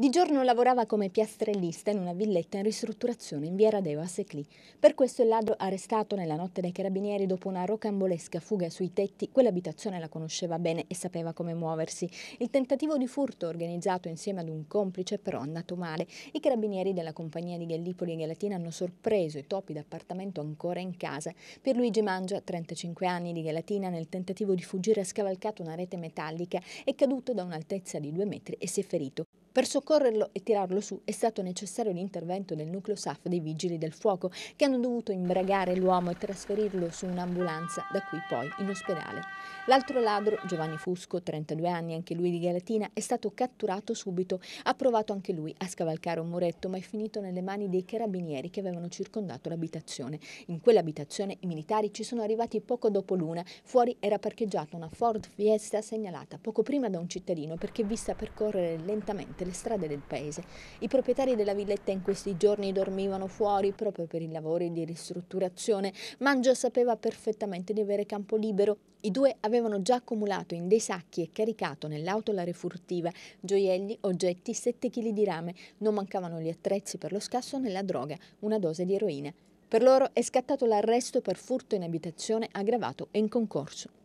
Di giorno lavorava come piastrellista in una villetta in ristrutturazione in via Radeo a Seclì. Per questo il ladro arrestato nella notte dai carabinieri dopo una rocambolesca fuga sui tetti, quell'abitazione la conosceva bene e sapeva come muoversi. Il tentativo di furto organizzato insieme ad un complice però è andato male. I carabinieri della compagnia di Gallipoli e Galatina hanno sorpreso i topi d'appartamento ancora in casa. Per Luigi Mangia, 35 anni di Galatina, nel tentativo di fuggire ha scavalcato una rete metallica, è caduto da un'altezza di 2 metri e si è ferito. Per soccorso Soccorrerlo e tirarlo su è stato necessario l'intervento del nucleo SAF dei Vigili del Fuoco, che hanno dovuto imbragare l'uomo e trasferirlo su un'ambulanza, da qui poi in ospedale. L'altro ladro, Giovanni Fusco, 32 anni, anche lui di Galatina, è stato catturato subito. Ha provato anche lui a scavalcare un muretto, ma è finito nelle mani dei carabinieri che avevano circondato l'abitazione. In quell'abitazione i militari ci sono arrivati poco dopo l'una. Fuori era parcheggiata una Ford Fiesta segnalata poco prima da un cittadino perché vista percorrere lentamente le strade strade del paese. I proprietari della villetta in questi giorni dormivano fuori proprio per i lavori di ristrutturazione. Mangio sapeva perfettamente di avere campo libero. I due avevano già accumulato in dei sacchi e caricato nell'auto la refurtiva, gioielli, oggetti, 7 kg di rame. Non mancavano gli attrezzi per lo scasso nella droga, una dose di eroina. Per loro è scattato l'arresto per furto in abitazione aggravato e in concorso.